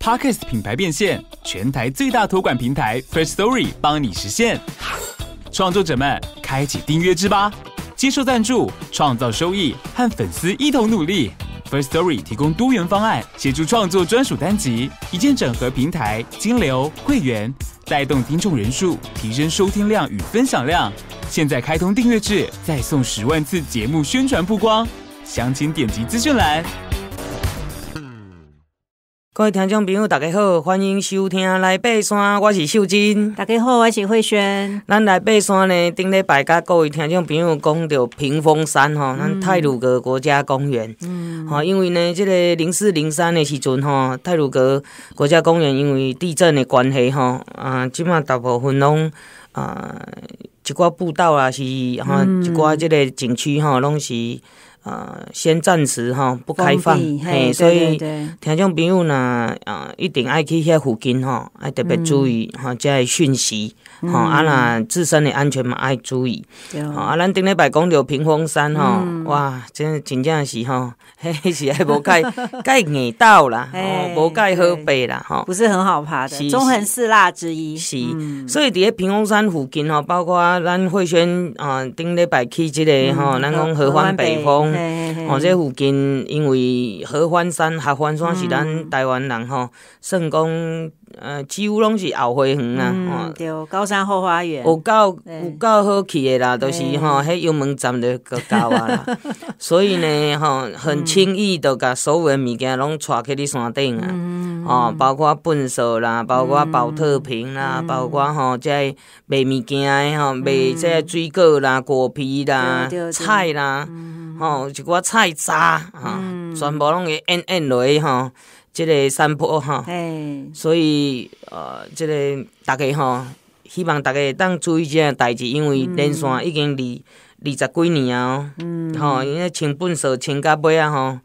Parkes 品牌变现，全台最大托管平台 f i r s t Story 帮你实现。创作者们，开启订阅制吧！接受赞助，创造收益，和粉丝一同努力。f i r s t Story 提供多元方案，协助创作专属单集，一键整合平台、金流、会员，带动听众人数，提升收听量与分享量。现在开通订阅制，再送十万次节目宣传曝光。详情点击资讯栏。各位听众朋友，大家好，欢迎收听来爬山，我是秀珍。大家好，我是慧萱。咱来爬山呢，顶礼拜甲各位听众朋友讲到屏风山吼，咱泰鲁格国家公园。嗯，吼，因为呢，即个零四零三的时阵吼，泰鲁格国家公园因为地震的关系吼，啊，即满大部分拢啊，一寡步道啊是，吼一寡即个景区吼，拢是。呃，先暂时哈不开放，嘿，所以听众朋友呢，呃，一定爱去遐附近哈，爱特别注意哈，加一讯息。吼，啊那自身的安全嘛爱注意。吼，啊，咱顶礼拜讲着屏风山吼，哇，真真正是吼，嘿 嘿，是爱无盖盖硬道啦，哦，无盖好爬啦，吼，不是很好爬的。纵横四辣之一。是，所以伫咧屏风山附近吼，包括咱惠轩啊，顶礼拜去即个吼，咱讲合欢北峰，吼，即附近因为合欢山、合欢山是咱台湾人吼，算讲。呃，几乎拢是后花园啦，哦，对，高山后花园，有够有够好去的啦，都是吼，迄油门站就够啊啦。所以呢，吼，很轻易的，甲所有物件拢带去你山顶啊，哦，包括粪扫啦，包括包特瓶啦，包括吼，即卖物件的吼，卖即水果啦、果皮啦、菜啦，吼，一寡菜渣，哈，全部拢会咽咽落去，吼。即个山坡哈，所以呃，即个大家吼，希望大家当注意即个代志，因为连山已经二二十几年啊，嗯，吼，因迄清粪扫、清甲尾啊，吼，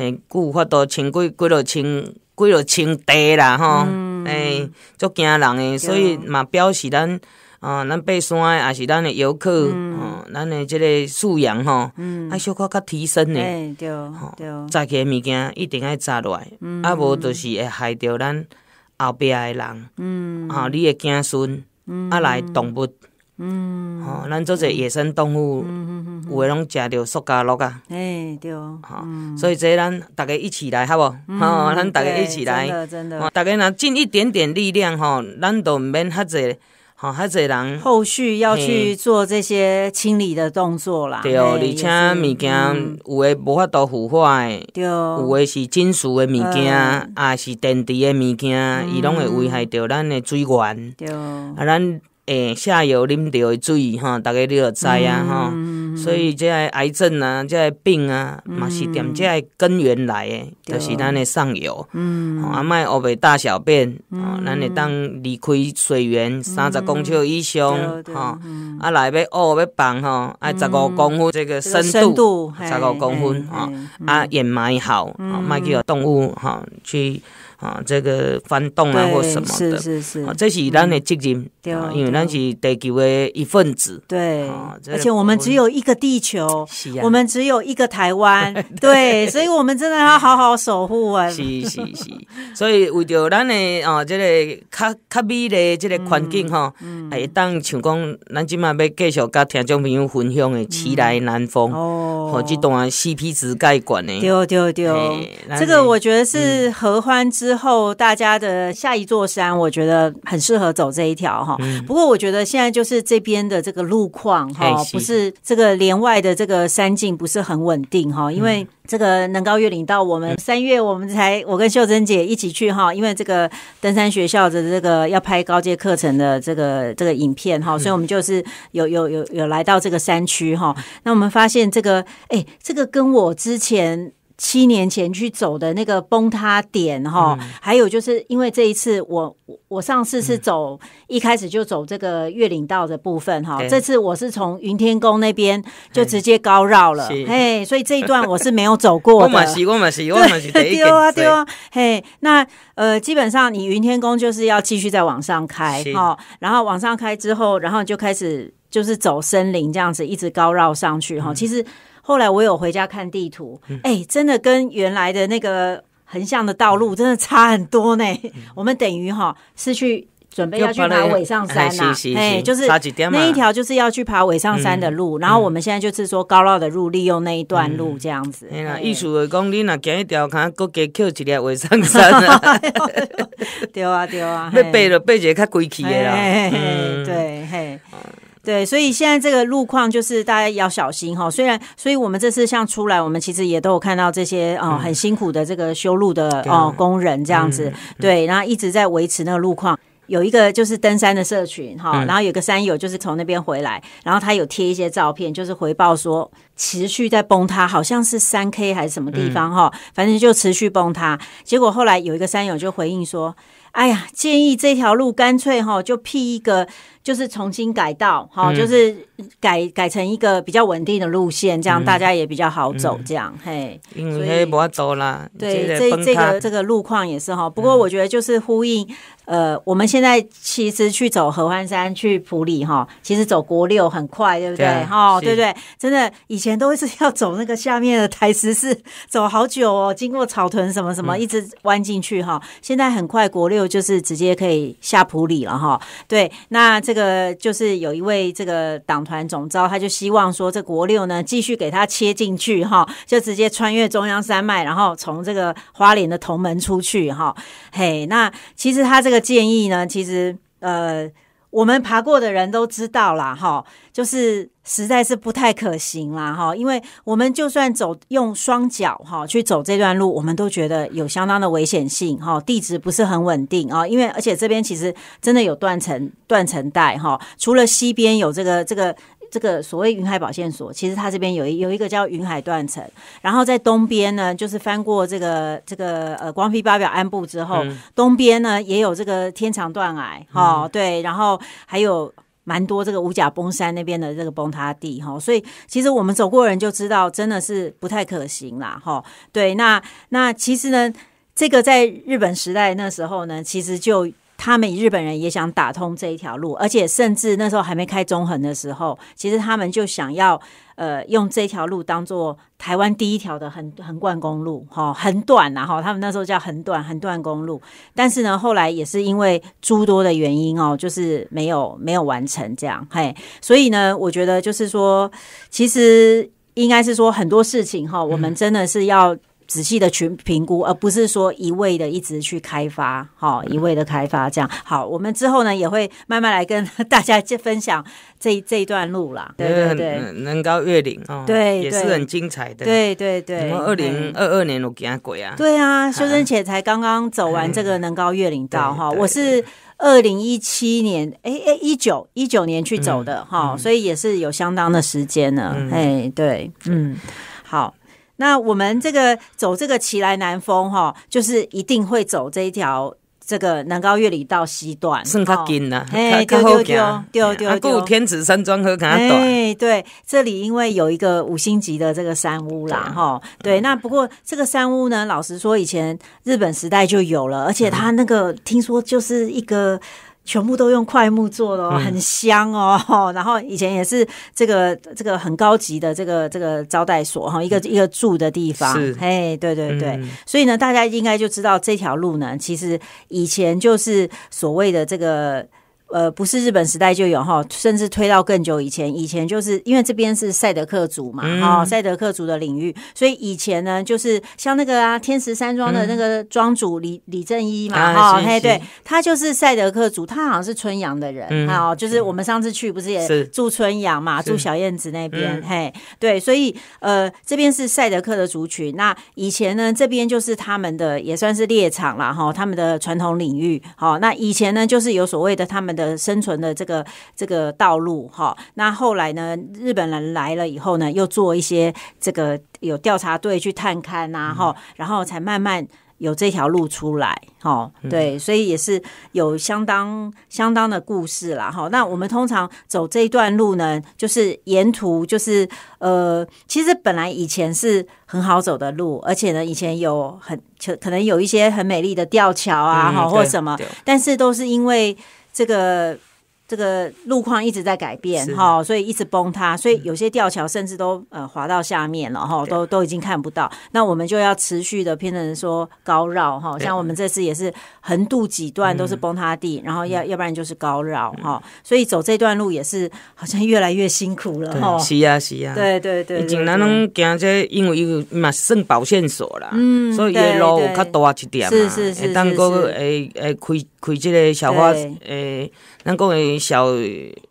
诶，有法度清几几落清几落清地啦，吼，诶，足惊人诶，所以嘛，表示咱。啊，咱爬山诶，也是咱的游客，哦，咱的即个素养吼，啊，小可较提升的。哎，对，对，早起物件一定爱炸落来，啊，无就是会害着咱后壁的人，嗯，啊，你的子孙，啊，来动物，嗯，哦，咱做者野生动物，有的拢食着塑胶落啊，哎，对，哈，所以这咱大家一起来，好不？吼，咱大家一起来，真的，真的，大家若尽一点点力量，吼，咱都毋免较济。好，还侪人后续要去做这些清理的动作啦。对而且物件有诶无法度腐坏，对，有诶是金属诶物件，啊是电池诶物件，伊拢会危害到咱诶水源。对，啊，咱诶下游啉到诶水，吼，大家你著知啊，吼。所以，这癌症啊，这病啊，嘛是点？这根源来的，就是咱的上游。嗯，啊，卖恶排大小便，啊，咱你当离开水源三十公尺以上，哈，啊来要恶要放吼，爱十五公分这个深度，十五公分，哈，啊掩埋好，啊、卖叫动物哈去。啊，这个翻动啊，或什么的，这是咱的责任，对，因为咱是地球的一份子。对，而且我们只有一个地球，我们只有一个台湾。对，所以，我们真的要好好守护。啊。是是是。所以，为了咱的哦，这个较较美的这个环境哈，会当像讲咱今嘛要继续跟听众朋友分享的，奇来南风哦，这段 C P 值盖管对丢丢丢，这个我觉得是合欢之。之后，大家的下一座山，我觉得很适合走这一条哈。不过，我觉得现在就是这边的这个路况哈，不是这个连外的这个山境不是很稳定哈。因为这个能高月岭到我们三月，我们才我跟秀珍姐一起去哈。因为这个登山学校的这个要拍高阶课程的这个这个影片哈，所以我们就是有有有有来到这个山区哈。那我们发现这个，哎，这个跟我之前。七年前去走的那个崩塌点哈，还有就是因为这一次我我上次是走一开始就走这个月岭道的部分哈，这次我是从云天宫那边就直接高绕了，嘿，所以这一段我是没有走过的。丢啊丢啊，嘿，那呃，基本上你云天宫就是要继续再往上开哈，然后往上开之后，然后就开始就是走森林这样子一直高绕上去哈，其实。后来我有回家看地图，哎，真的跟原来的那个横向的道路真的差很多呢。我们等于哈是去准备要去爬尾上山啊，哎，就是那一条就是要去爬尾上山的路。然后我们现在就是说高绕的路，利用那一段路这样子。意思讲，你那走一条看各给扣一条尾上山啊。对啊，对啊，要爬了爬个较贵气的。啦。对，嘿。对，所以现在这个路况就是大家要小心哈。虽然，所以我们这次像出来，我们其实也都有看到这些哦，很辛苦的这个修路的哦工人这样子。对，然后一直在维持那个路况。有一个就是登山的社群哈，然后有个山友就是从那边回来，然后他有贴一些照片，就是回报说持续在崩塌，好像是三 K 还是什么地方哈，反正就持续崩塌。结果后来有一个山友就回应说。哎呀，建议这条路干脆哈就辟一个，就是重新改道，哈，就是改改成一个比较稳定的路线，这样大家也比较好走，这样嘿。因为没法走了。对，这这个这个路况也是哈。不过我觉得就是呼应。呃，我们现在其实去走合欢山去普里哈，其实走国六很快，对不对？哈，对不对？真的，以前都是要走那个下面的台十四，走好久哦，经过草屯什么什么，一直弯进去哈。现在很快，国六就是直接可以下普里了哈。对，那这个就是有一位这个党团总召，他就希望说这国六呢继续给他切进去哈，就直接穿越中央山脉，然后从这个花莲的同门出去哈。嘿，那其实他这个。建议呢，其实呃，我们爬过的人都知道啦，哈，就是实在是不太可行啦哈，因为我们就算走用双脚哈去走这段路，我们都觉得有相当的危险性哈，地质不是很稳定啊，因为而且这边其实真的有断层断层带哈，除了西边有这个这个。这个所谓云海宝线索，其实它这边有一有一个叫云海断层，然后在东边呢，就是翻过这个这个呃光复八表安部之后，东边呢也有这个天长断崖哈，对，然后还有蛮多这个五甲崩山那边的这个崩塌地哈，所以其实我们走过人就知道，真的是不太可行啦哈，对，那那其实呢，这个在日本时代那时候呢，其实就。他们日本人也想打通这一条路，而且甚至那时候还没开中横的时候，其实他们就想要呃用这条路当做台湾第一条的横横贯公路，哈，很短呐，哈，他们那时候叫横短横断公路。但是呢，后来也是因为诸多的原因哦，就是没有没有完成这样，嘿，所以呢，我觉得就是说，其实应该是说很多事情哈，我们真的是要。仔细的去评估，而不是说一味的一直去开发，哈，一味的开发这样。好，我们之后呢也会慢慢来跟大家去分享这这一段路啦。对对，能高月岭哦，对，也是很精彩的，对对对。二零二二年我给他鬼啊，对啊，修真姐才刚刚走完这个能高月岭道哈，我是二零一七年，哎哎一九一九年去走的哈，所以也是有相当的时间了，哎对，嗯，好。那我们这个走这个奇来南风哈，就是一定会走这一条这个南高月里到西段，算它近了，哎，丢丢对对对，还顾天子山庄和港岛，哎，对，这里因为有一个五星级的这个山屋啦，哈，对，那不过这个山屋呢，老实说以前日本时代就有了，而且它那个听说就是一个。全部都用快木做的哦，很香哦。然后以前也是这个这个很高级的这个这个招待所哈，一个一个住的地方。嘿，对对对，所以呢，大家应该就知道这条路呢，其实以前就是所谓的这个。呃，不是日本时代就有哈，甚至推到更久以前。以前就是因为这边是赛德克族嘛，哈，赛德克族的领域，所以以前呢，就是像那个啊，天池山庄的那个庄主李李正一嘛，哈，嘿，对，他就是赛德克族，他好像是春阳的人，啊，就是我们上次去不是也住春阳嘛，住小燕子那边，嘿，对，所以呃，这边是赛德克的族群。那以前呢，这边就是他们的也算是猎场了哈，他们的传统领域。好，那以前呢，就是有所谓的他们。的生存的这个这个道路哈，那后来呢，日本人来了以后呢，又做一些这个有调查队去探勘呐哈，然后才慢慢有这条路出来哈。对，所以也是有相当相当的故事了哈。那我们通常走这一段路呢，就是沿途就是呃，其实本来以前是很好走的路，而且呢，以前有很可能有一些很美丽的吊桥啊，哈或什么，但是都是因为。这个。这个路况一直在改变哈，所以一直崩塌，所以有些吊桥甚至都呃滑到下面了哈，都都已经看不到。那我们就要持续的变成说高绕哈，像我们这次也是横渡几段都是崩塌地，然后要要不然就是高绕哈，所以走这段路也是好像越来越辛苦了哈。是呀是呀，对对对。闽南人行这因为有嘛剩保线索了，嗯，所以也路有较多一点嘛。是是是是。当个诶诶开开这个小花诶，当个诶。小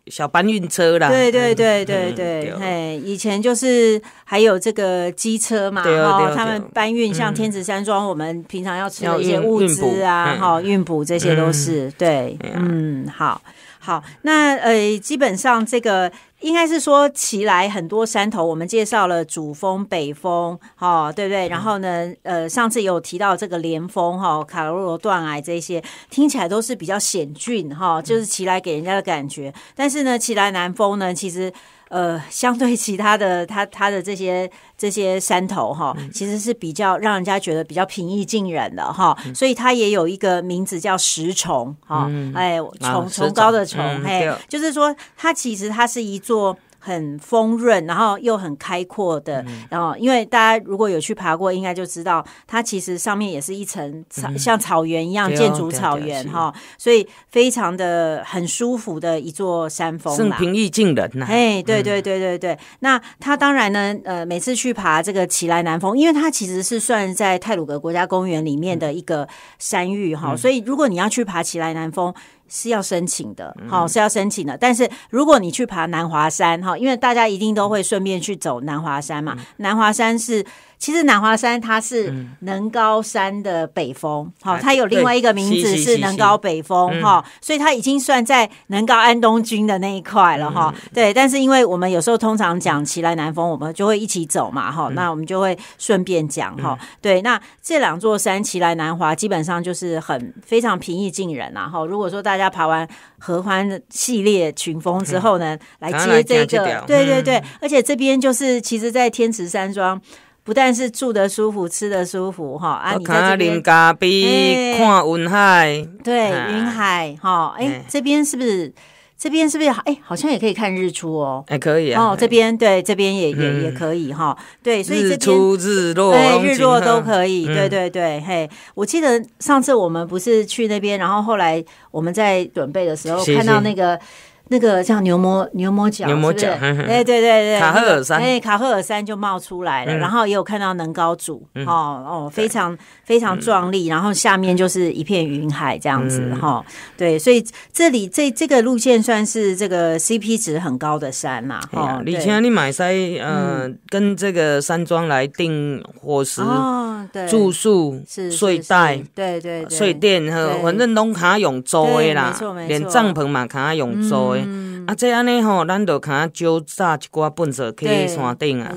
小搬运车啦，对对对对对，嘿，以前就是还有这个机车嘛，哈，他们搬运像天子山庄，我们平常要吃的一些物资啊，哈，运补这些都是，对，嗯，好好，那呃，基本上这个。应该是说，起来很多山头，我们介绍了主峰、北峰，哈，对不对？然后呢，呃，上次有提到这个连峰哈、卡罗罗断崖这些，听起来都是比较险峻哈，就是起来给人家的感觉。但是呢，起来南峰呢，其实。呃，相对其他的，它 它的这些这些山头哈，其实是比较让人家觉得比较平易近人的哈，所以它也有一个名字叫石崇哈，哎崇崇高的崇，哎，就是说它其实它是一座。很丰润，然后又很开阔的，然后因为大家如果有去爬过，应该就知道它其实上面也是一层像草原一样建筑草原哈，所以非常的很舒服的一座山峰。是平易近人。哎，对对对对对。那它当然呢，呃，每次去爬这个奇莱南峰，因为它其实是算在泰鲁格国家公园里面的一个山域哈，所以如果你要去爬奇莱南峰。是要申请的，好是要申请的。但是如果你去爬南华山，哈，因为大家一定都会顺便去走南华山嘛，南华山是。其实南华山它是能高山的北峰，好，它有另外一个名字是能高北峰，哈，所以它已经算在能高安东军的那一块了，哈，对。但是因为我们有时候通常讲奇来南峰，我们就会一起走嘛，哈，那我们就会顺便讲，哈，对。那这两座山奇莱南华基本上就是很非常平易近人然哈。如果说大家爬完合欢系列群峰之后呢，来接这个，对对对，而且这边就是其实，在天池山庄。不但是住得舒服，吃的舒服，哈，啊，你看林家碧看云海，对云海，哈，哎，这边是不是？这边是不是？哎，好像也可以看日出哦，哎，可以啊，哦，这边对，这边也也也可以哈，对，所以日出日落，对，日落都可以，对对对，嘿，我记得上次我们不是去那边，然后后来我们在准备的时候看到那个。那个像牛魔牛魔角，牛魔角，哎对对对，卡赫尔山，哎卡赫尔山就冒出来了，然后也有看到能高组，哦哦，非常非常壮丽，然后下面就是一片云海这样子哈，对，所以这里这这个路线算是这个 CP 值很高的山啦，哈，以前你买山，嗯，跟这个山庄来订伙食、住宿、睡袋，对对，睡垫和反正拢卡永州的啦，连帐篷嘛卡永州。嗯啊，这安尼吼，咱都看少晒一寡粪扫去山顶啊，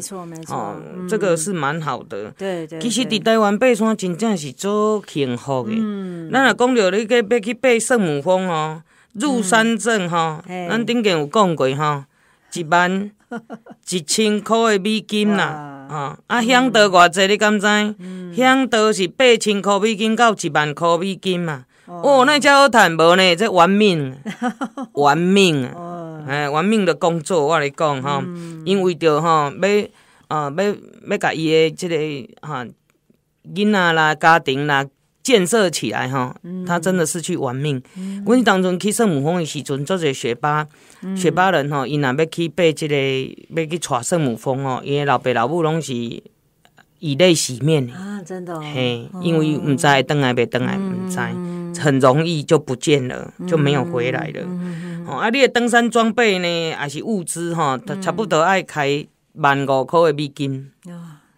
哦，这个是蛮好的。对对。其实伫台湾爬山真正是足幸福诶。嗯。咱若讲着你去要去爬圣母峰哦，入山证吼，咱顶间有讲过吼，一万 一千箍的美金啦。啊啊，香岛偌济你敢知？香岛是八千箍美金到一万箍美金嘛。哦，那家伙坦博呢，这玩命，玩命，哎，玩命的工作，我来讲哈，因为着哈，要呃，要要甲伊的这个哈，囡仔啦、家庭啦，建设起来哈，他真的是去玩命。我当中去圣母峰的时阵，做者学霸，学霸人吼，因若要去背这个，要去娶圣母峰哦，因为老爸老母拢是以泪洗面的啊，真的，嘿，因为唔知会登来未登来，唔知。很容易就不见了，就没有回来了。哦，啊，你的登山装备呢，也是物资哈，它差不多爱开万五块的美金。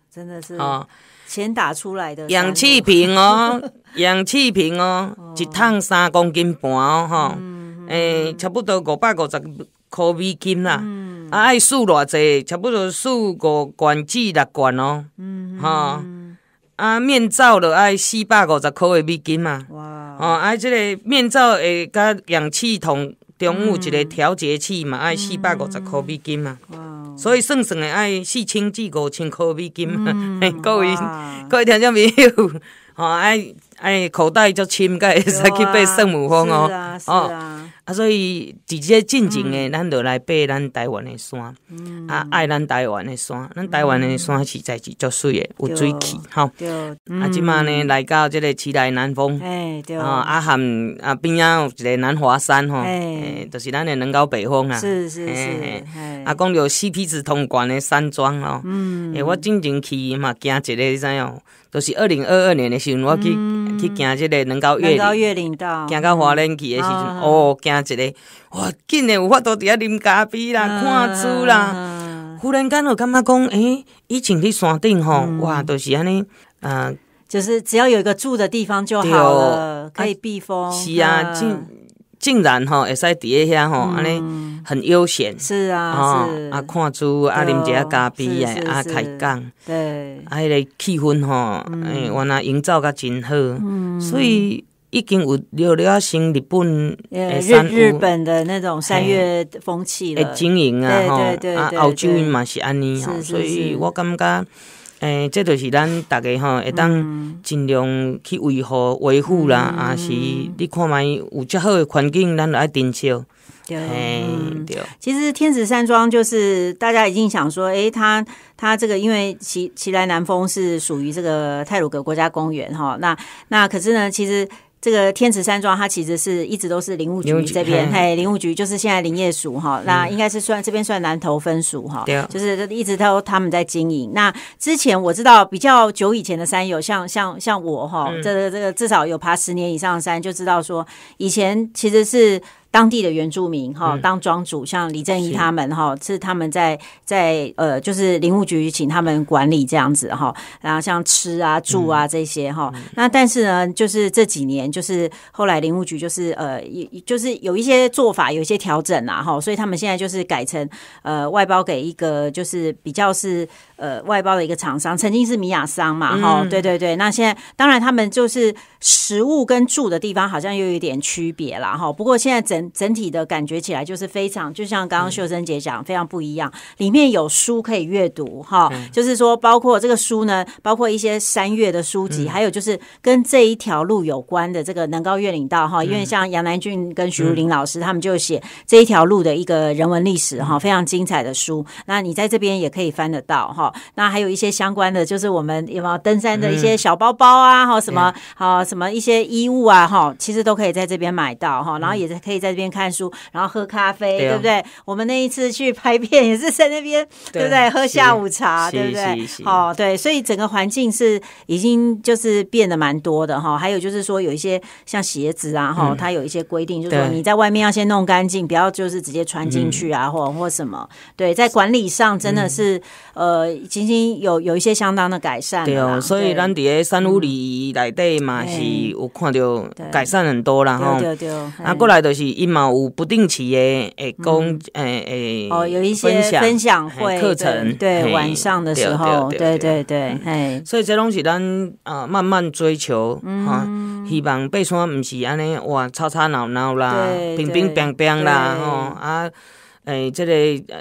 真的是啊，钱打出来的。氧气瓶哦，氧 气瓶哦，一趟三公斤半哦，哈，诶，差不多五百五十块美金啦。啊，爱输偌济，差不多输五罐至六罐哦，哈。啊，面罩了爱四百五十块的美金嘛，哦，啊，这个面罩诶，甲氧气筒中有一个调节器嘛，爱四百五十块美金嘛，所以算算的爱四千至五千块美金嘛，各位各位听众朋友，哦，爱。哎，口袋就甲个，使去爬圣母峰哦，哦，啊，所以直接进前诶，咱就来爬咱台湾诶山，啊，爱咱台湾诶山，咱台湾诶山实在是足水诶，有水气吼。啊，即满呢，来到即个期待南对。啊，啊含啊边啊一个南华山吼。诶，著是咱诶能高北峰啊。是是是，啊，讲着 CP 值通关诶山庄哦，诶，我进前去嘛，惊一个知影。都是二零二二年的时候，我去去行这个能高月岭，南高越岭到，行到华林去的时候，哦，行这个，哇，然有我都伫遐啉咖啡啦，看书啦，忽然间我感觉讲，欸，以前去山顶吼，哇，都是安尼，呃，就是只要有一个住的地方就好了，可以避风。是啊，竟竟然会也伫叠下吼安尼。很悠闲，是啊，哦，啊，看住啊，林姐嘉宾哎，啊，开讲，对，啊，迄、个气氛吼，哎，原来营造甲真好，嗯，所以已经有了像日本、的日日本的那种三月风气的经营啊，吼，啊，澳洲嘛是安尼，吼，所以，我感觉，诶，这就是咱大家吼，会当尽量去维护、维护啦，啊，是，你看卖有遮好的环境，咱就爱珍惜。对，其实天池山庄就是大家已经想说，哎，它它这个因为奇奇来南峰是属于这个泰鲁格国家公园哈，那那可是呢，其实这个天池山庄它其实是一直都是林务局 这边，嘿，林务局就是现在林业署哈，那应该是算这边算南投分署哈，就是一直都他们在经营。那之前我知道比较久以前的山友，像像像我哈，这个这个至少有爬十年以上的山，就知道说以前其实是。当地的原住民哈，当庄主像李正义他们哈，是他们在在呃，就是林务局请他们管理这样子哈，然后像吃啊住啊这些哈，那但是呢，就是这几年就是后来林务局就是呃，就是有一些做法有一些调整啊哈，所以他们现在就是改成呃外包给一个就是比较是。呃，外包的一个厂商，曾经是米亚商嘛，哈，对对对。那现在当然他们就是食物跟住的地方好像又有点区别了，哈。不过现在整整体的感觉起来就是非常，就像刚刚秀珍姐讲，非常不一样。里面有书可以阅读，哈，就是说包括这个书呢，包括一些山岳的书籍，还有就是跟这一条路有关的这个南高月岭道，哈，因为像杨南俊跟徐如林老师他们就写这一条路的一个人文历史，哈，非常精彩的书。那你在这边也可以翻得到，哈。那还有一些相关的，就是我们有没有登山的一些小包包啊？哈，什么啊？什么一些衣物啊？哈，其实都可以在这边买到哈。然后也是可以在这边看书，然后喝咖啡，对不对？我们那一次去拍片也是在那边，对不对？喝下午茶，对不对？好，对。所以整个环境是已经就是变得蛮多的哈。还有就是说有一些像鞋子啊，哈，它有一些规定，就是说你在外面要先弄干净，不要就是直接穿进去啊，或或什么。对，在管理上真的是呃。已经有有一些相当的改善了，所以咱在三五里内底嘛是有看到改善很多啦哈。对对。啊，过来就是伊嘛有不定期的诶讲，诶诶。哦，有一些分享会课程，对晚上的时候，对对对，哎，所以这拢是咱啊慢慢追求哈，希望爬山不是安尼哇吵吵闹闹啦，乒乒乓乓啦，哦啊诶，这个。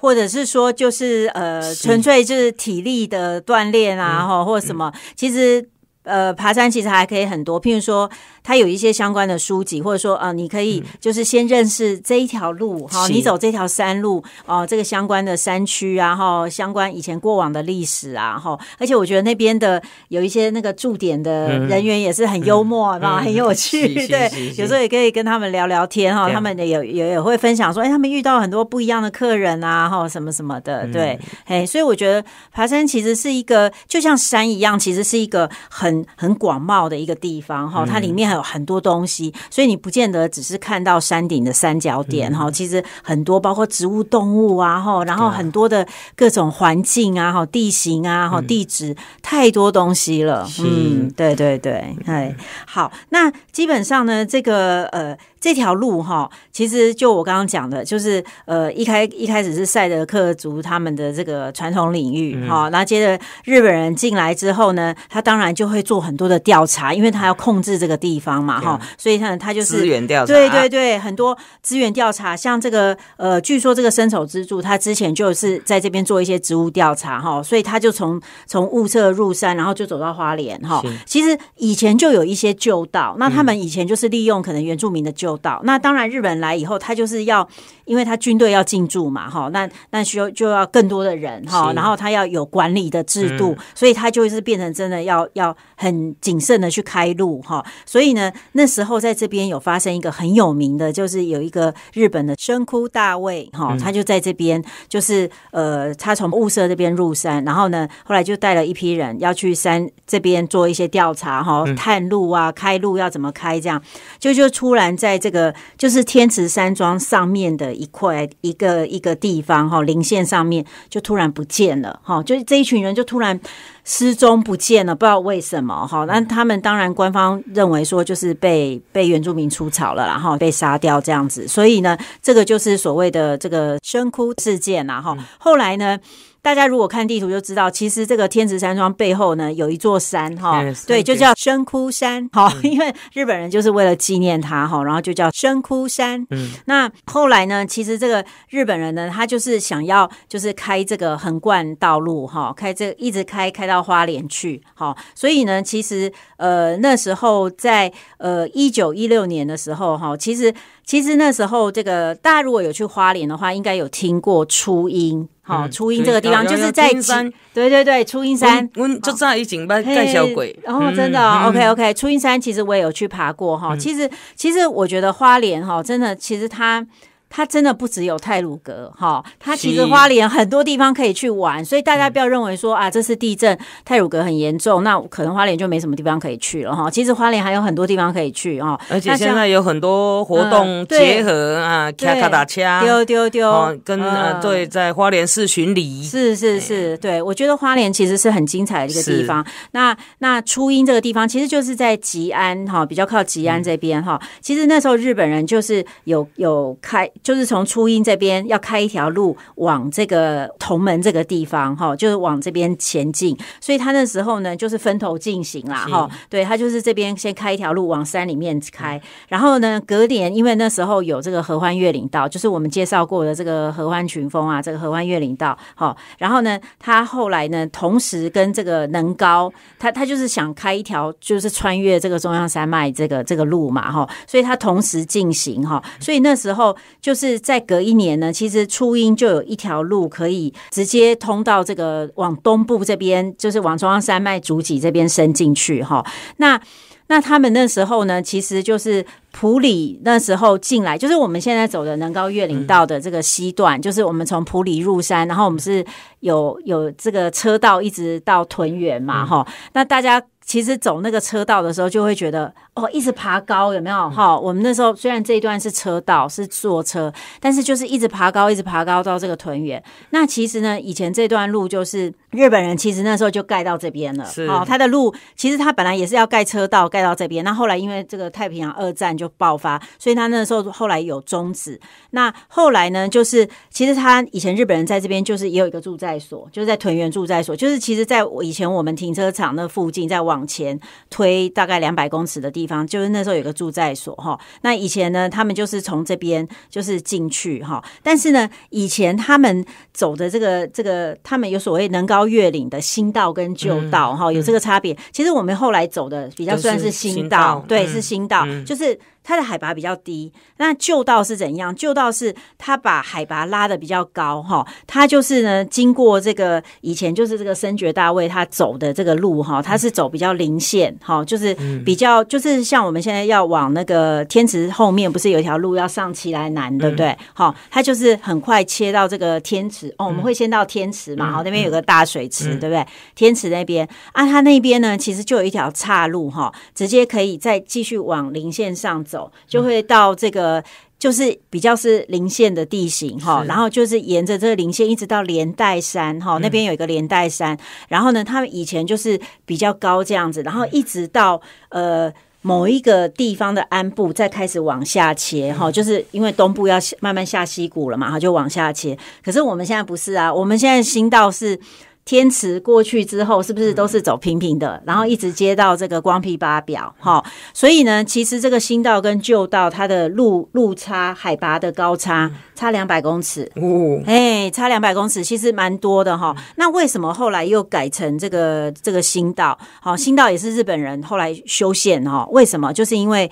或者是说，就是呃，纯粹就是体力的锻炼啊，哈，或什么，其实。呃，爬山其实还可以很多，譬如说，它有一些相关的书籍，或者说，呃，你可以就是先认识这一条路哈，你走这条山路哦，这个相关的山区啊哈，相关以前过往的历史啊哈，而且我觉得那边的有一些那个驻点的人员也是很幽默，然后很有趣，对，有时候也可以跟他们聊聊天哈，他们也也也会分享说，哎，他们遇到很多不一样的客人啊哈，什么什么的，对，哎，所以我觉得爬山其实是一个就像山一样，其实是一个很。很广袤的一个地方哈，它里面还有很多东西，所以你不见得只是看到山顶的三角点哈，其实很多包括植物、动物啊哈，然后很多的各种环境啊、哈地形啊、哈地质，太多东西了。嗯，对对对，哎，好，那基本上呢，这个呃。这条路哈，其实就我刚刚讲的，就是呃，一开一开始是赛德克族他们的这个传统领域哈，然后接着日本人进来之后呢，他当然就会做很多的调查，因为他要控制这个地方嘛哈，所以他他就是资源调查，对对对，很多资源调查，像这个呃，据说这个伸手之柱他之前就是在这边做一些植物调查哈，所以他就从从雾色入山，然后就走到花莲哈，其实以前就有一些旧道，那他们以前就是利用可能原住民的旧。到那当然，日本来以后，他就是要，因为他军队要进驻嘛，哈，那那需要就要更多的人，哈，然后他要有管理的制度，所以他就是变成真的要要很谨慎的去开路，哈，所以呢，那时候在这边有发生一个很有名的，就是有一个日本的深窟大卫哈，他就在这边，就是呃，他从雾社这边入山，然后呢，后来就带了一批人要去山这边做一些调查，哈，探路啊，开路要怎么开，这样就就突然在。这个就是天池山庄上面的一块一个一个地方哈，林线上面就突然不见了哈，就是这一群人就突然失踪不见了，不知道为什么哈。那他们当然官方认为说就是被被原住民出草了，然后被杀掉这样子。所以呢，这个就是所谓的这个生枯事件呐哈。后来呢？大家如果看地图就知道，其实这个天池山庄背后呢有一座山哈，对，就叫深窟山哈。因为日本人就是为了纪念他哈，然后就叫深窟山。嗯，那后来呢，其实这个日本人呢，他就是想要就是开这个横贯道路哈，开这一直开开到花莲去哈。所以呢，其实呃那时候在呃一九一六年的时候哈，其实。其实那时候，这个大家如果有去花莲的话，应该有听过初音，哈，初音这个地方就是在山，对对对，初音山，就在一景班干小鬼，然后真的，OK OK，初音山其实我也有去爬过，哈，其实其实我觉得花莲哈，真的其实它。它真的不只有泰鲁阁哈，它其实花莲很多地方可以去玩，所以大家不要认为说啊，这是地震，泰鲁阁很严重，那可能花莲就没什么地方可以去了哈。其实花莲还有很多地方可以去哦，而且现在有很多活动结合啊，卡卡打枪丢丢丢，跟呃对，在花莲市巡礼，是是是，对，我觉得花莲其实是很精彩的一个地方。那那初音这个地方其实就是在吉安哈，比较靠吉安这边哈。其实那时候日本人就是有有开。就是从初音这边要开一条路往这个同门这个地方哈，就是往这边前进，所以他那时候呢就是分头进行啦哈。对他就是这边先开一条路往山里面开，然后呢，隔年因为那时候有这个合欢月岭道，就是我们介绍过的这个合欢群峰啊，这个合欢月岭道哈，然后呢，他后来呢同时跟这个能高，他他就是想开一条就是穿越这个中央山脉这个这个路嘛哈，所以他同时进行哈，所以那时候。就是在隔一年呢，其实初音就有一条路可以直接通到这个往东部这边，就是往中央山脉主脊这边伸进去哈。那那他们那时候呢，其实就是普里那时候进来，就是我们现在走的能高月岭道的这个西段，就是我们从普里入山，然后我们是有有这个车道一直到屯园嘛哈。那大家其实走那个车道的时候，就会觉得。哦，一直爬高有没有？哈，我们那时候虽然这一段是车道，是坐车，但是就是一直爬高，一直爬高到这个屯园。那其实呢，以前这段路就是日本人，其实那时候就盖到这边了。是他的路其实他本来也是要盖车道，盖到这边。那后来因为这个太平洋二战就爆发，所以他那时候后来有终止。那后来呢，就是其实他以前日本人在这边就是也有一个住宅所，就在屯园住宅所，就是其实在以前我们停车场那附近，再往前推大概两百公尺的地方。方就是那时候有个住宅所哈，那以前呢，他们就是从这边就是进去哈，但是呢，以前他们走的这个这个，他们有所谓能高月岭的新道跟旧道哈，有这个差别。其实我们后来走的比较算是新道，对，是新道，就是。它的海拔比较低，那旧道是怎样？旧道是它把海拔拉的比较高，哈，它就是呢经过这个以前就是这个深爵大卫他走的这个路哈，它是走比较零线，哈，就是比较就是像我们现在要往那个天池后面，不是有一条路要上奇来南，对不对？哈，它就是很快切到这个天池，哦，我们会先到天池嘛，好，那边有个大水池，对不对？天池那边啊，它那边呢其实就有一条岔路，哈，直接可以再继续往零线上走。就会到这个，就是比较是零线的地形哈，然后就是沿着这个零线一直到连带山哈，那边有一个连带山，然后呢，它以前就是比较高这样子，然后一直到呃某一个地方的安部，再开始往下切哈，就是因为东部要慢慢下溪谷了嘛哈，就往下切。可是我们现在不是啊，我们现在新道是。天池过去之后，是不是都是走平平的？然后一直接到这个光皮八表，哈。所以呢，其实这个新道跟旧道它的路路差、海拔的高差，差两百公尺。哦，哎，差两百公尺，其实蛮多的哈。那为什么后来又改成这个这个新道？好，新道也是日本人后来修宪哈。为什么？就是因为。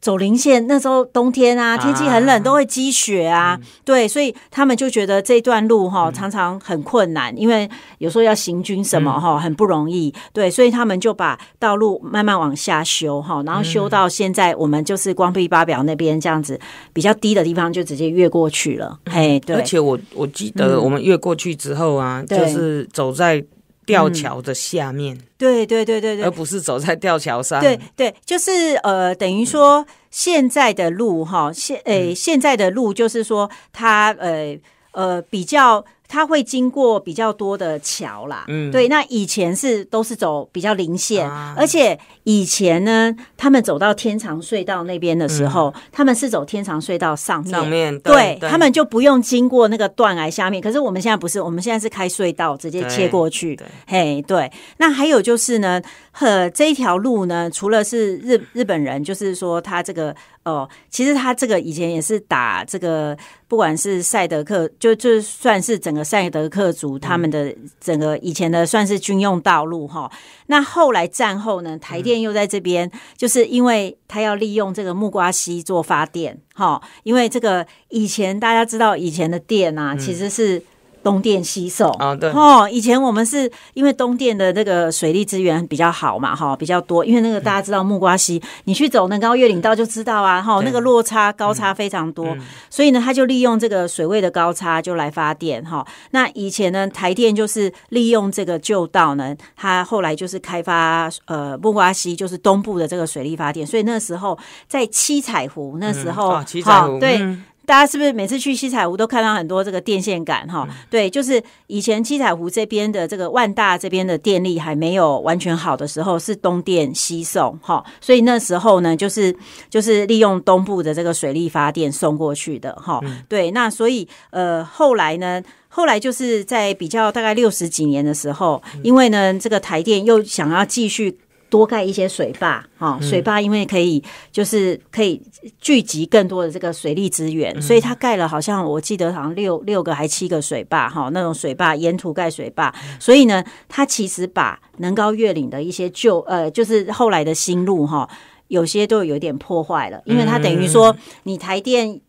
走零线那时候冬天啊，天气很冷，都会积雪啊，对，所以他们就觉得这段路哈常常很困难，因为有时候要行军什么哈很不容易，对，所以他们就把道路慢慢往下修哈，然后修到现在我们就是光碧八表那边这样子比较低的地方就直接越过去了，嘿，对，而且我我记得我们越过去之后啊，就是走在。吊桥的下面，对对对对对，而不是走在吊桥上。对对，就是呃，等于说现在的路哈，现呃现在的路就是说它呃呃比较。他会经过比较多的桥啦，嗯，对，那以前是都是走比较零线，而且以前呢，他们走到天长隧道那边的时候，他们是走天长隧道上面，上面，对他们就不用经过那个断崖下面。可是我们现在不是，我们现在是开隧道直接切过去，对，嘿，对。那还有就是呢，呵，这一条路呢，除了是日日本人，就是说他这个哦，其实他这个以前也是打这个，不管是赛德克，就就算是整个。塞德克族他们的整个以前的算是军用道路哈，那后来战后呢，台电又在这边，就是因为他要利用这个木瓜溪做发电哈，因为这个以前大家知道以前的电啊，其实是。东电西送啊，对哦，以前我们是因为东电的那个水利资源比较好嘛，哈，比较多，因为那个大家知道木瓜溪，你去走那高月岭道就知道啊，哈，那个落差高差非常多，所以呢，他就利用这个水位的高差就来发电，哈。那以前呢，台电就是利用这个旧道呢，它后来就是开发呃木瓜溪，就是东部的这个水利发电，所以那时候在七彩湖那时候啊，七彩湖对。大家是不是每次去七彩湖都看到很多这个电线杆？哈，对，就是以前七彩湖这边的这个万大这边的电力还没有完全好的时候，是东电西送，哈，所以那时候呢，就是就是利用东部的这个水力发电送过去的，哈，对，那所以呃后来呢，后来就是在比较大概六十几年的时候，因为呢这个台电又想要继续。多盖一些水坝，哦，水坝因为可以就是可以聚集更多的这个水利资源，所以它盖了好像我记得好像六六个还七个水坝，哈，那种水坝沿途盖水坝，所以呢，它其实把能高月岭的一些旧呃就是后来的新路哈，有些都有点破坏了，因为它等于说你台电以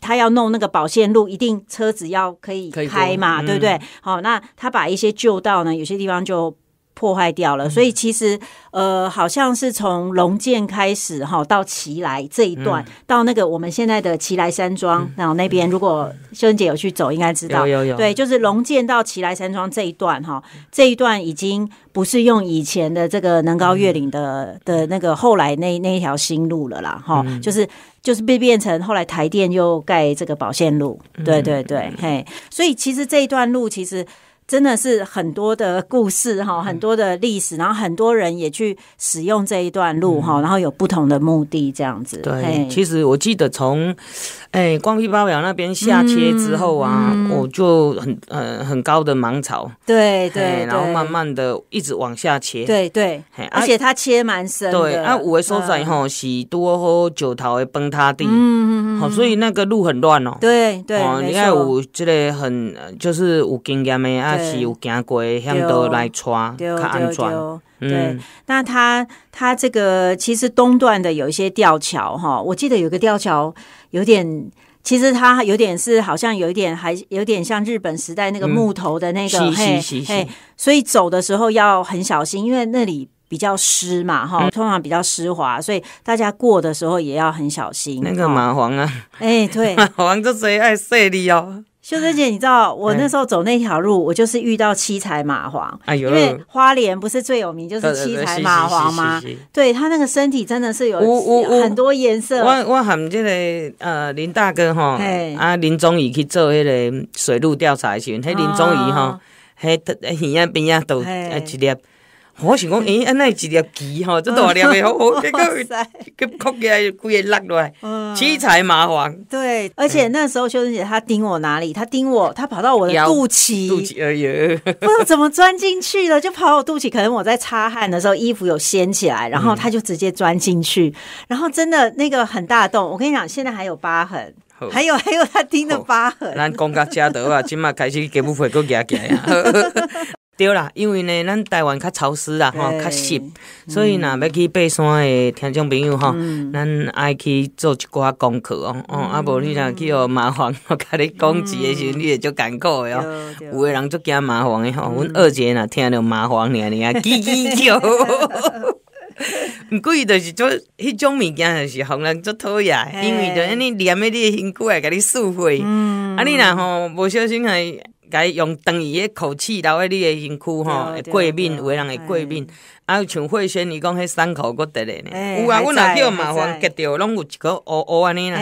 它要弄那个保线路，一定车子要可以开嘛，对不对？好，那它把一些旧道呢，有些地方就。破坏掉了，所以其实呃，好像是从龙建开始哈，到奇来这一段，到那个我们现在的奇来山庄，然后那边如果秀英姐有去走，应该知道有有对，就是龙建到奇来山庄这一段哈，这一段已经不是用以前的这个能高月岭的的那个后来那那一条新路了啦哈，就是就是被变成后来台电又盖这个保线路，对对对，嘿，所以其实这一段路其实。真的是很多的故事哈，很多的历史，然后很多人也去使用这一段路哈，然后有不同的目的这样子。对，其实我记得从，哎，光皮包角那边下切之后啊，我就很呃很高的盲潮，对对，然后慢慢的一直往下切，对对，而且它切蛮深，对，啊，五位收窄以后，喜多和九桃的崩塌地，嗯嗯嗯，好，所以那个路很乱哦，对对，你看我这里很就是有经验的啊。是有行过向都来穿，看安装。对，那它它这个其实东段的有一些吊桥哈，我记得有个吊桥有点，其实它有点是好像有一点还有点像日本时代那个木头的那个，嘿嘿。所以走的时候要很小心，因为那里比较湿嘛哈，通常比较湿滑，所以大家过的时候也要很小心。那个蚂蟥啊，哎，对，蟥这谁爱色你哦。秀珍姐，你知道我那时候走那条路，我就是遇到七彩蚂蟥，因为花莲不是最有名就是七彩蚂蟥吗？对，它那个身体真的是有有很多颜色。我我喊这个呃林大哥哈，啊林宗仪去做那个水路调查时，嘿林宗仪哈，嘿他一眼边啊都一粒。我想讲，哎，那一条鸡哈，这大粒的，好好，个个，个曲起来，规个落落来，七彩麻黄。对，而且那时候修真姐她盯我哪里？她盯我，她跑到我的肚脐，肚脐而已。知道怎么钻进去了？就跑我肚脐，可能我在擦汗的时候衣服有掀起来，然后她就直接钻进去。然后真的那个很大洞，我跟你讲，现在还有疤痕，还有还有他盯的疤痕。咱公家家的啊，今麦开始给分都搁加加呀。对啦，因为呢，咱台湾较潮湿啊，吼，较湿，所以若要去爬山的听众朋友吼，咱爱去做一寡功课哦，哦，啊无你若去哦麻烦，我甲你讲字的时候你就艰苦的哦，有的人足惊麻烦的吼，阮二姐若听着麻烦你啊，叽叽叫，不过伊就是做迄种物件，就是让人做讨厌，因为就安尼黏安尼辛苦来给你收嗯，啊你若吼，无小心还。甲伊用传伊诶口气留咧你诶身躯吼会过敏有诶人会过敏啊，像慧仙你讲迄伤口嗰啲咧，有啊，我那叫麻烦结掉，拢有一个乌乌安尼啦。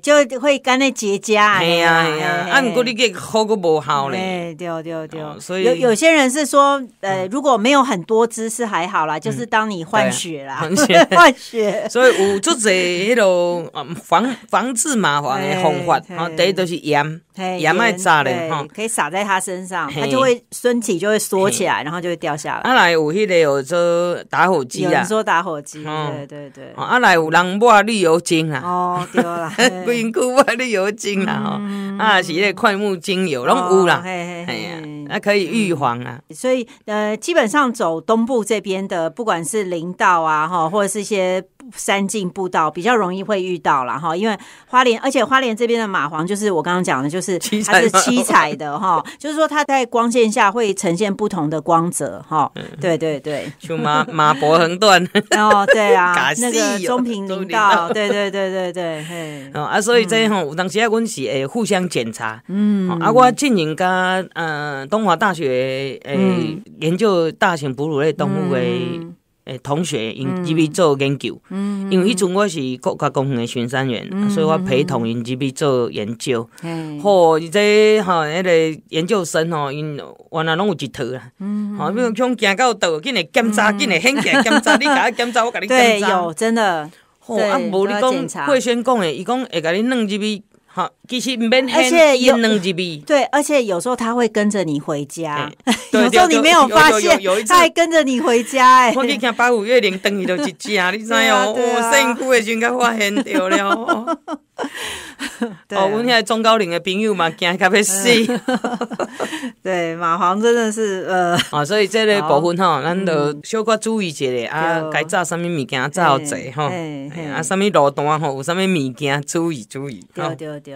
就会干那结痂。哎呀哎呀，啊，毋过你个好个不好咧？哎，对对对，所以有有些人是说，呃，如果没有很多只是还好啦，就是当你换血啦，换血。血。所以有足侪迄种防防治麻烦的方法，啊，第一都是盐，盐麦炸咧，哈，可以撒在它身上，它就会身体就会缩起来，然后就会掉下来。啊来有。去个有做打火机啊，做打火机，对对对。啊，来有人抹绿油精啊，哦，对啦，不用去抹绿油精啦，哦，啊，洗那快木精油，拢有啦，哎哎哎呀，那可以预防啊。所以呃，基本上走东部这边的，不管是林道啊，哈，或者是一些。三晋步道比较容易会遇到了哈，因为花莲，而且花莲这边的蚂皇就是我刚刚讲的，就是它是七彩的哈，就是说它在光线下会呈现不同的光泽哈。对对对，就马马博横断，哦对啊，那个中平步道，对对对对对，嘿，啊，所以这样吼，有当时啊，阮是会互相检查，嗯，啊，我进行跟嗯东华大学诶研究大型哺乳类动物诶。诶，同学用 G P 做研究，因为迄阵我是国家公园的巡山员，所以我陪同用 G P 做研究。好，伊这吼，那个研究生吼，因原来拢有一套啦。好，比如从行到倒，紧的检查，紧你陷阱检查，你家检查，我给你检查。对，有真的。好啊，无你讲，慧先讲诶，伊讲会甲你弄 G P 好。其实而且有两日 B，对，而且有时候他会跟着你回家，有时候你没有发现，他还跟着你回家哎。去看八五、月零等于都一只你知影？我辛苦的时阵发现掉了。哦，我们现在中高龄的朋友嘛，惊到要死。对，马黄真的是呃，啊，所以这类部分哈，咱都小可注意一下啊，该炸什么物件炸好做哈，啊，呀，什么路段哈，有啥物物件注意注意，对对对。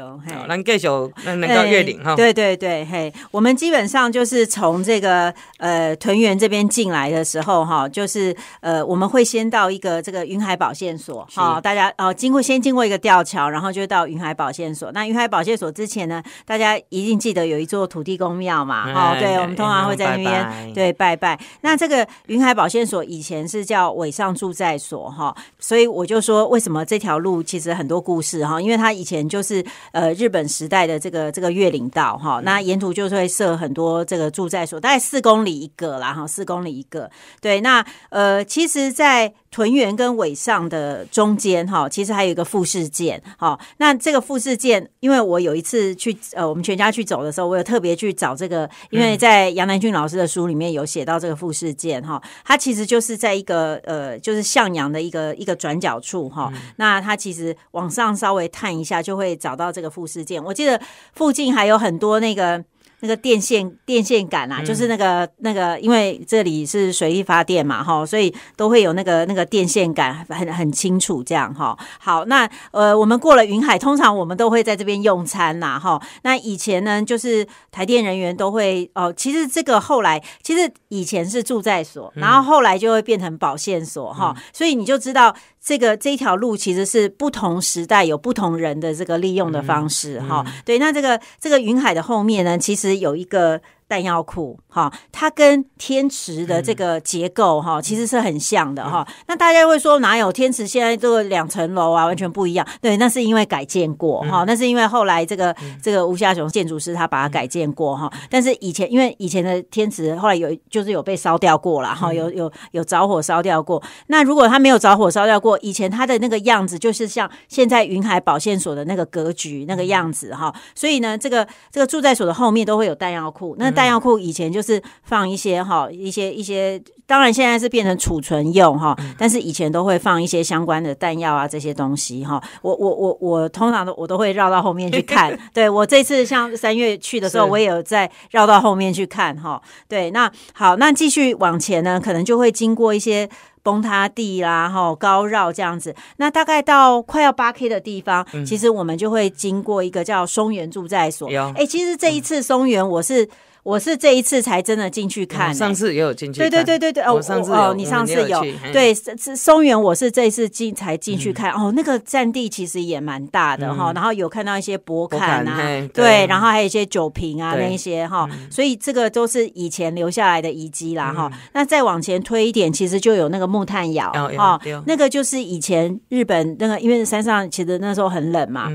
那各就那能够月岭哈。对对对，嘿，我们基本上就是从这个呃屯园这边进来的时候哈，就是呃我们会先到一个这个云海宝线所，好，大家哦经过先经过一个吊桥，然后就到云海宝线所。那云海宝线所之前呢，大家一定记得有一座土地公庙嘛，哦，对，我们通常会在那边对拜拜。那这个云海宝线所以前是叫尾上住宅所哈，所以我就说为什么这条路其实很多故事哈，因为它以前就是呃。日本时代的这个这个月岭道哈，那沿途就会设很多这个住宅所，大概四公里一个啦哈，四公里一个。对，那呃，其实，在。屯圆跟尾上的中间哈，其实还有一个副士件哈。那这个副士件，因为我有一次去呃，我们全家去走的时候，我有特别去找这个，因为在杨南俊老师的书里面有写到这个副士件哈。它其实就是在一个呃，就是向阳的一个一个转角处哈。那它其实往上稍微探一下，就会找到这个副士件。我记得附近还有很多那个。那个电线电线杆啦，就是那个那个，因为这里是水力发电嘛，哈，所以都会有那个那个电线杆，很很清楚这样哈。好，那呃，我们过了云海，通常我们都会在这边用餐呐，哈。那以前呢，就是台电人员都会哦，其实这个后来其实以前是住在所，然后后来就会变成保线所哈，所以你就知道。这个这一条路其实是不同时代有不同人的这个利用的方式哈，对，那这个这个云海的后面呢，其实有一个。弹药库哈，它跟天池的这个结构哈，其实是很像的哈。那大家会说哪有天池现在这个两层楼啊，完全不一样。对，那是因为改建过哈，那是因为后来这个这个吴夏雄建筑师他把它改建过哈。但是以前因为以前的天池后来有就是有被烧掉过了哈，有有有着火烧掉过。那如果他没有着火烧掉过，以前他的那个样子就是像现在云海保线所的那个格局那个样子哈。所以呢，这个这个住宅所的后面都会有弹药库，那弹药库以前就是放一些哈一些一些，当然现在是变成储存用哈，但是以前都会放一些相关的弹药啊这些东西哈。我我我我通常都我都会绕到后面去看，对我这次像三月去的时候，我也有在绕到后面去看哈。对，那好，那继续往前呢，可能就会经过一些崩塌地啦哈，高绕这样子。那大概到快要八 K 的地方，其实我们就会经过一个叫松原住宅所。哎，其实这一次松原我是。我是这一次才真的进去看，上次也有进去。对对对对对，哦，我上次哦，你上次有对松原，我是这一次进才进去看。哦，那个占地其实也蛮大的哈，然后有看到一些博坎啊，对，然后还有一些酒瓶啊那一些哈，所以这个都是以前留下来的遗迹啦哈。那再往前推一点，其实就有那个木炭窑哦，那个就是以前日本那个，因为山上其实那时候很冷嘛。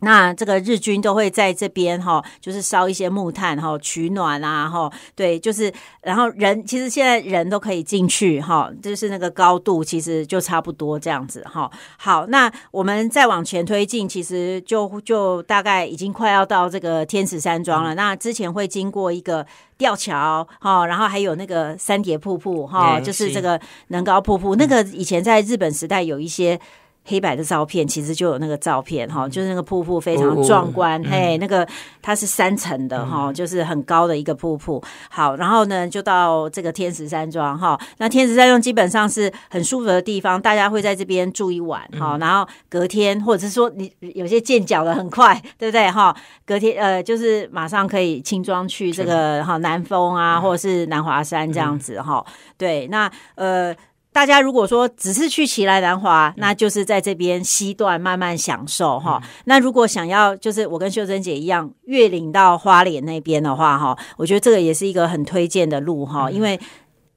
那这个日军都会在这边哈，就是烧一些木炭哈，取暖啊哈，对，就是然后人其实现在人都可以进去哈，就是那个高度其实就差不多这样子哈。好，那我们再往前推进，其实就就大概已经快要到这个天池山庄了。那之前会经过一个吊桥哈，然后还有那个三叠瀑布哈，就是这个能高瀑布，那个以前在日本时代有一些。黑白的照片其实就有那个照片哈，就是那个瀑布非常壮观，嘿，那个它是三层的哈，就是很高的一个瀑布。好，然后呢就到这个天池山庄哈，那天池山庄基本上是很舒服的地方，大家会在这边住一晚哈，然后隔天或者是说你有些健脚的很快，对不对哈？隔天呃就是马上可以轻装去这个哈南峰啊，或者是南华山这样子哈。对，那呃。大家如果说只是去奇来南华，那就是在这边西段慢慢享受哈。那如果想要就是我跟秀珍姐一样，越岭到花莲那边的话哈，我觉得这个也是一个很推荐的路哈，因为。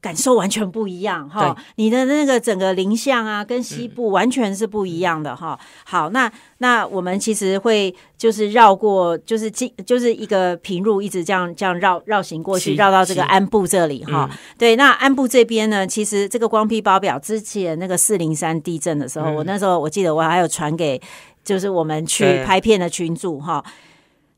感受完全不一样哈，你的那个整个林相啊，跟西部完全是不一样的哈。好，那那我们其实会就是绕过，就是进就是一个平路，一直这样这样绕绕行过去，绕到这个安部这里哈。对，那安部这边呢，其实这个光皮包表之前那个四零三地震的时候，我那时候我记得我还有传给就是我们去拍片的群主哈。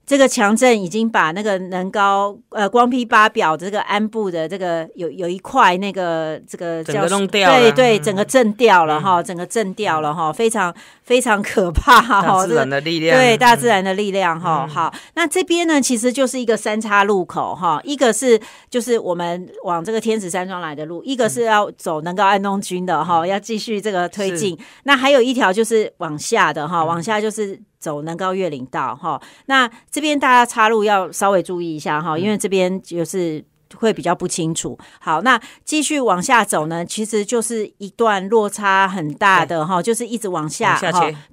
这个强震已经把那个能高呃光批八表这个安部的这个有有一块那个这个整个弄掉了，对对，整个震掉了哈，整个震掉了哈，非常。非常可怕哈，大自然的力量对大自然的力量哈好，那这边呢其实就是一个三叉路口哈，一个是就是我们往这个天子山庄来的路，一个是要走能高安东军的哈，要继续这个推进，那还有一条就是往下的哈，往下就是走能高月岭道哈，那这边大家插入要稍微注意一下哈，因为这边就是。会比较不清楚。好，那继续往下走呢，其实就是一段落差很大的哈，就是一直往下，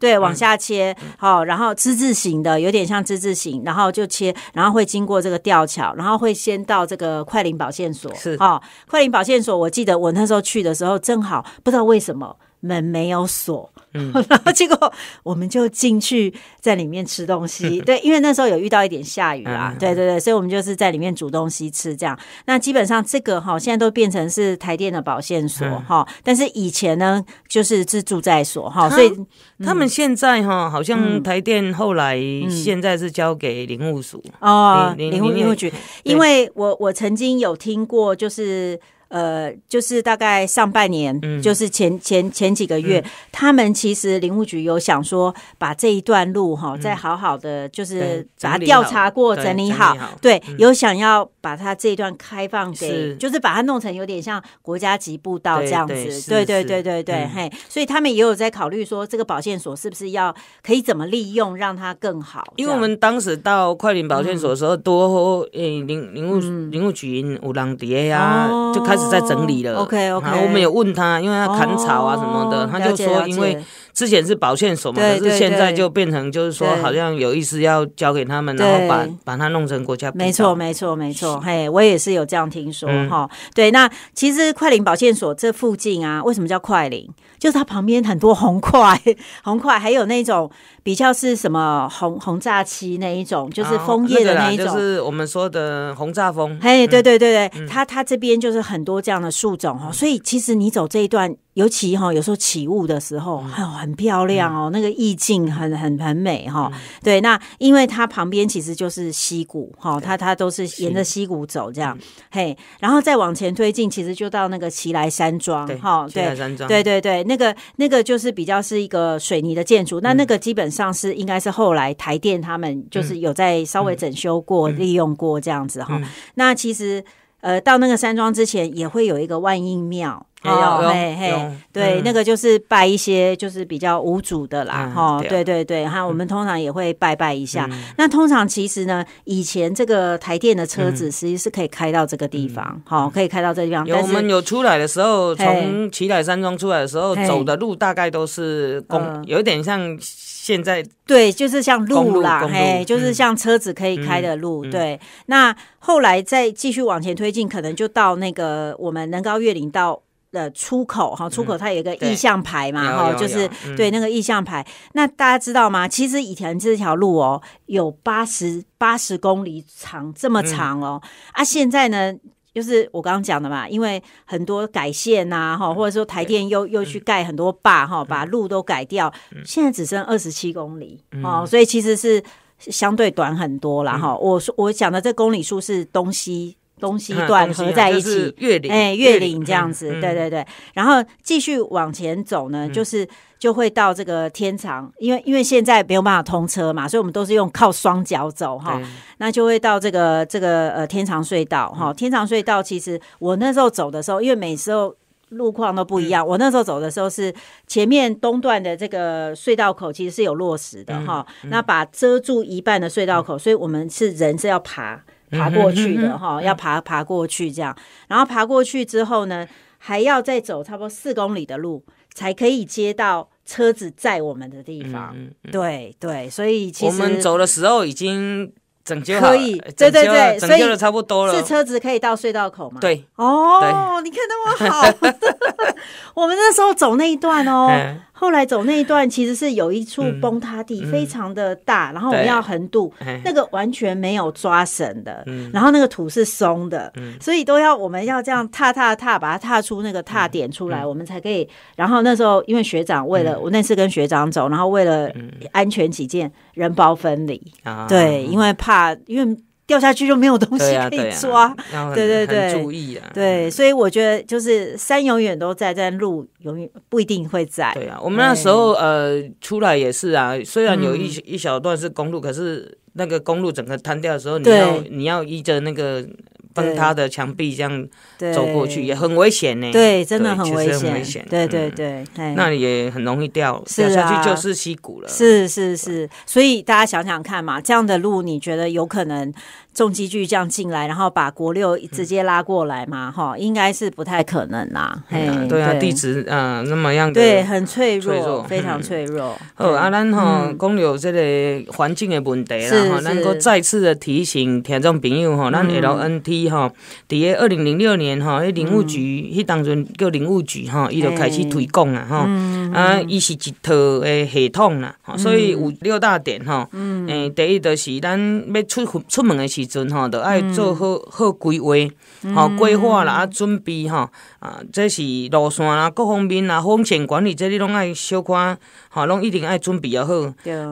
对，往下切，好，然后之字形的，有点像之字形，然后就切，然后会经过这个吊桥，然后会先到这个快林保线所，是啊，快林保线所，我记得我那时候去的时候正好，不知道为什么。门没有锁，然后结果我们就进去在里面吃东西。对，因为那时候有遇到一点下雨啊，对对对，所以我们就是在里面煮东西吃这样。那基本上这个哈，现在都变成是台电的保线所哈，但是以前呢就是是住宅所哈，所以他们现在哈好像台电后来现在是交给林务署哦，林林务局，因为我我曾经有听过就是。呃，就是大概上半年，就是前前前几个月，他们其实林务局有想说，把这一段路哈，再好好的，就是把它调查过，整理好，对，有想要。把它这段开放给，就是把它弄成有点像国家级步道这样子，对对对对对，嘿，所以他们也有在考虑说，这个保健所是不是要可以怎么利用，让它更好。因为我们当时到快林保健所的时候，多诶林林务林务局五郎蝶呀就开始在整理了。OK OK，然后我们有问他，因为他砍草啊什么的，他就说因为。之前是保线所嘛，可是现在就变成就是说，好像有意思要交给他们，然后把把它弄成国家。没错，没错，没错。嘿，我也是有这样听说哈。对，那其实快林保线所这附近啊，为什么叫快林？就是它旁边很多红块，红块还有那种比较是什么红轰炸期那一种，就是枫叶的那一种，就是我们说的轰炸枫。嘿，对对对对，它它这边就是很多这样的树种哈，所以其实你走这一段。尤其哈，有时候起雾的时候，很很漂亮哦，那个意境很很很美哈。对，那因为它旁边其实就是溪谷哈，它它都是沿着溪谷走这样。嘿，然后再往前推进，其实就到那个奇来山庄哈。对，奇莱山庄，对对对，那个那个就是比较是一个水泥的建筑，那那个基本上是应该是后来台电他们就是有在稍微整修过、利用过这样子哈。那其实呃，到那个山庄之前也会有一个万应庙。哦，嘿嘿，对，那个就是拜一些，就是比较无主的啦，哈。对，对，对。哈，我们通常也会拜拜一下。那通常其实呢，以前这个台电的车子，其实是可以开到这个地方，好，可以开到这地方。有我们有出来的时候，从奇莱山庄出来的时候，走的路大概都是公，有点像现在。对，就是像路啦，嘿，就是像车子可以开的路。对。那后来再继续往前推进，可能就到那个我们能高月岭到。的出口哈，出口它有一个意向牌嘛哈，就是对那个意向牌。那大家知道吗？其实以前这条路哦，有八十八十公里长，这么长哦。啊，现在呢，就是我刚刚讲的嘛，因为很多改线呐哈，或者说台电又又去盖很多坝哈，把路都改掉，现在只剩二十七公里哦，所以其实是相对短很多了哈。我说我讲的这公里数是东西。东西段合在一起，月哎，月岭这样子，对对对。然后继续往前走呢，就是就会到这个天长，因为因为现在没有办法通车嘛，所以我们都是用靠双脚走哈。那就会到这个这个呃天长隧道哈。天长隧道其实我那时候走的时候，因为每时候路况都不一样，我那时候走的时候是前面东段的这个隧道口其实是有落石的哈，那把遮住一半的隧道口，所以我们是人是要爬。爬过去的哈，要爬爬过去这样，然后爬过去之后呢，还要再走差不多四公里的路，才可以接到车子在我们的地方。对对，所以我们走的时候已经拯救可以，对对对，拯救了差不多了。是车子可以到隧道口吗？对，哦，你看那么好，我们那时候走那一段哦。后来走那一段其实是有一处崩塌地，非常的大，然后我们要横渡，那个完全没有抓绳的，然后那个土是松的，所以都要我们要这样踏踏踏，把它踏出那个踏点出来，我们才可以。然后那时候因为学长为了我那次跟学长走，然后为了安全起见，人包分离，对，因为怕因为。掉下去就没有东西可以抓，对对对，注意啊，对，所以我觉得就是山永远都在，但路永远不一定会在。对啊，我们那时候呃出来也是啊，虽然有一一小段是公路，可是那个公路整个坍掉的时候，你要你要依着那个。崩塌的墙壁，这样走过去也很危险呢。对，真的很危险。危险。对对对，那也很容易掉，掉下去就是溪谷了。是是是，所以大家想想看嘛，这样的路你觉得有可能？重机具这样进来，然后把国六直接拉过来嘛？哈，应该是不太可能呐。哎，对啊，地址呃那么样，的，对，很脆弱，非常脆弱。好啊，咱哈公有这个环境的问题啦，哈，能够再次的提醒听众朋友哈，咱 LNT 哈，伫个二零零六年哈，那林务局，那当阵叫林务局哈，伊就开始推广啊哈，啊，伊是一套诶系统啦，所以有六大点哈，嗯，第一就是咱要出出门的时。时阵吼，都爱做好好规划，吼规划啦啊，准备吼啊，这是路线啦，各方面啦，风险管理，这你拢爱小看，吼拢一定爱准备啊好。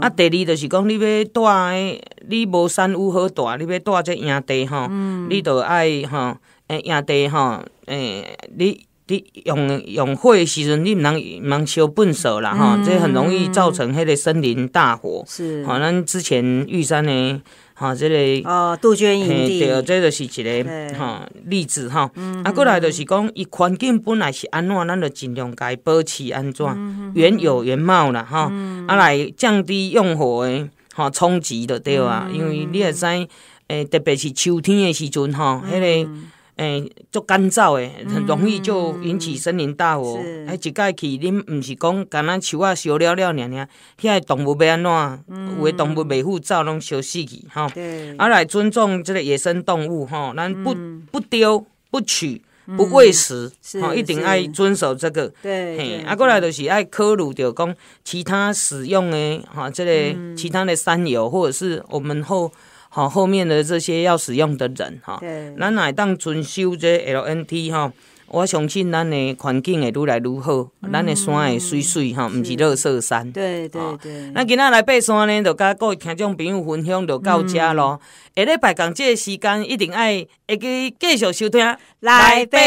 啊，第二就是讲，你要带诶，你无山有好带，你要带这野地吼你都爱吼诶，野地吼诶，你你用用火诶时阵，你毋通毋通烧粪扫啦哈，这很容易造成迄个森林大火。是。好，咱之前玉山呢。哈，即个哦，杜鹃营地，对，这个是一个哈例子哈。啊，过来就是讲，伊环境本来是安怎，咱就尽量该保持安怎，原有原貌啦哈。啊，来降低用火诶，吼冲击就对啊，因为你也知，诶，特别是秋天的时阵吼，迄个。诶，就干燥诶，很容易就引起森林大火。哎，一过去恁毋是讲，干咱树啊烧了了，尔尔，迄动物要安怎？有诶动物未护照，拢烧死去吼。啊，来尊重即个野生动物吼，咱不不丢不取不喂食，吼，一定爱遵守这个。对，嘿，啊，过来就是爱考虑着讲其他使用的哈，这个其他的山油或者是我们后。好，后面的这些要使用的人哈，咱来当遵守这 LNT 哈，我相信咱的环境会愈来愈好，咱的山会水水哈，唔是绿色山。对对对，那今仔来爬山呢，就各位听众朋友分享就到这咯。下礼拜讲这个时间一定爱会去继续收听，来爬。